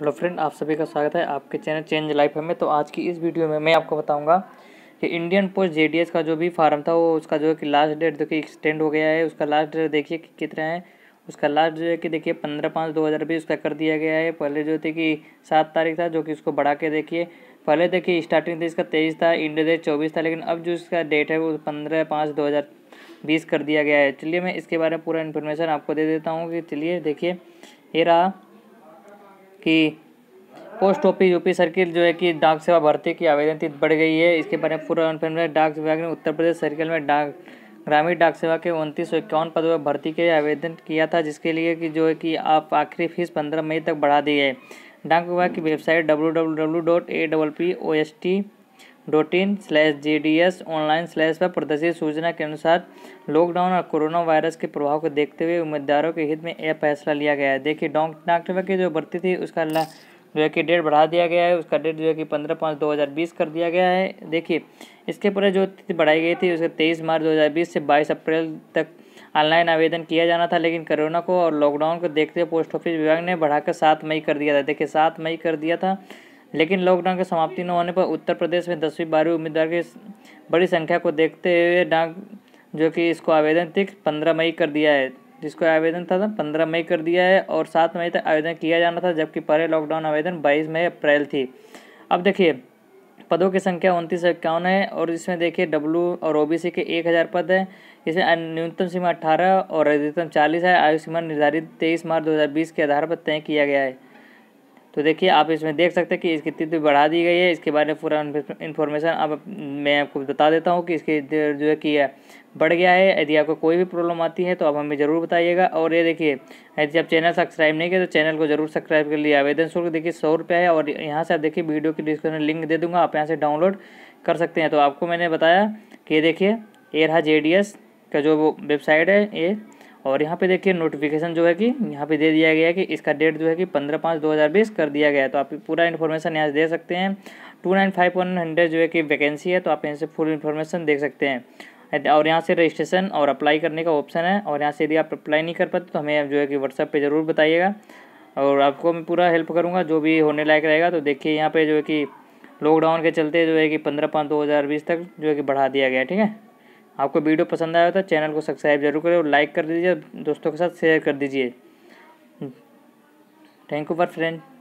hello friend आप सभी का स्वागत है आपके चैनल चेंज लाइफ में तो आज की इस वीडियो में मैं आपको बताऊंगा कि इंडियन पोस्ट जेडीएस का जो भी फार्म था वो उसका जो है कि लास्ट डेट देखिए एक्सटेंड हो गया है उसका लास्ट डेट देखिए कि कितना है उसका लास्ट जो है कि देखिए पंद्रह पाँच दो हज़ार बीस उसका कर दिया गया है पहले जो थे कि सात तारीख था जो कि उसको बढ़ा के देखिए पहले देखिए स्टार्टिंग थी इसका तेईस था इंडिया डेट चौबीस था लेकिन अब जो इसका डेट है वो पंद्रह पाँच दो हज़ार बीस कर दिया गया है चलिए मैं इसके बारे में पूरा इन्फॉर्मेशन आपको दे देता हूँ कि चलिए देखिए ये रहा कि पोस्ट ऑफिस यूपी सर्किल जो है कि डाक सेवा भर्ती की आवेदन तिथि बढ़ गई है इसके बारे में पूरा में डाक विभाग ने उत्तर प्रदेश सर्किल में डाक ग्रामीण डाक सेवा के उनतीस सौ इक्यावन पदों पर भर्ती के आवेदन किया था जिसके लिए कि जो है कि आप आखिरी फीस पंद्रह मई तक बढ़ा दी है डाक विभाग की website W W W dot A double P O S T dot in slash J D S online slash पर प्रदर्शित सूचना के अनुसार लॉकडाउन और कोरोना वायरस के प्रभाव को देखते हुए उम्मीदवारों के हित में यह फैसला लिया गया है देखिए डॉक डॉक्टर की जो भर्ती थी उसका जो है कि डेट बढ़ा दिया गया है उसका डेट जो है कि पंद्रह पाँच दो हज़ार बीस कर दिया गया है देखिए इसके पूरे जो तिथि बढ़ाई गई थी उसके तेईस मार्च दो हज़ार बीस से बाईस अप्रैल तक ऑनलाइन आवेदन किया जाना था लेकिन कोरोना को और लॉकडाउन को देखते हुए पोस्ट ऑफिस विभाग ने बढ़ाकर सात मई कर दिया था देखिए सात मई कर दिया था लेकिन लॉकडाउन के समाप्ति न होने पर उत्तर प्रदेश में दसवीं बारहवीं उम्मीदवार की बड़ी संख्या को देखते हुए डाक जो कि इसको आवेदन तिक पंद्रह मई कर दिया है जिसको आवेदन था पंद्रह मई कर दिया है और सात मई तक आवेदन किया जाना था जबकि पहले लॉकडाउन आवेदन बाईस मई अप्रैल थी अब देखिए पदों की संख्या उनतीस सौ इक्यावन है और इसमें देखिए डब्ल्यू और ओबीसी के एक हज़ार पद हैं इसमें न्यूनतम सीमा अठारह और अधिकतम चालीस है आयु सीमा निर्धारित तेईस मार्च दो हज़ार बीस के आधार पर तय किया गया है तो देखिए आप इसमें देख सकते हैं कि इसकी तिथि बढ़ा दी गई है इसके बारे में पूरा इन्फॉर्मेशन अब मैं आपको बता देता हूँ कि इसके जो है कि बढ़ गया है यदि आपको कोई भी प्रॉब्लम आती है तो आप हमें ज़रूर बताइएगा और ये देखिए यदि आप चैनल सब्सक्राइब नहीं किया तो चैनल को जरूर सब्सक्राइब कर लिए आवेदन शुल्क देखिए सौ रुपया है और यहाँ से आप देखिए वीडियो की डिस्क्रिप्शन लिंक दे दूँगा आप यहाँ से डाउनलोड कर सकते हैं तो आपको मैंने बताया कि देखिए ये रहा जे का जो वेबसाइट है ये और यहाँ पे देखिए नोटिफिकेशन जो है कि यहाँ पे दे दिया गया है कि इसका डेट जो है कि पंद्रह पाँच दो हज़ार बीस कर दिया गया है तो आप पूरा इन्फॉर्मेशन यहाँ से दे सकते हैं two nine five one hundred जो है कि वैकेंसी है तो आप यहाँ से फुल इन्फॉर्मेशन देख सकते हैं और यहाँ से रजिस्ट्रेशन और अप्लाई करने का ऑप्शन है और यहाँ से यदि आप अप्लाई नहीं कर पाते तो हमें जो है कि व्हाट्सएप पर ज़रूर बताइएगा और आपको मैं पूरा हेल्प करूँगा जो भी होने लायक रहेगा तो देखिए यहाँ पर जो है कि लॉकडाउन के चलते जो है कि पंद्रह पाँच दो हज़ार बीस तक जो है कि बढ़ा दिया गया ठीक है आपको वीडियो पसंद आया तो चैनल को सब्सक्राइब जरूर करें और लाइक कर दीजिए दोस्तों के साथ शेयर कर दीजिए थैंक यू फॉर फ्रेंड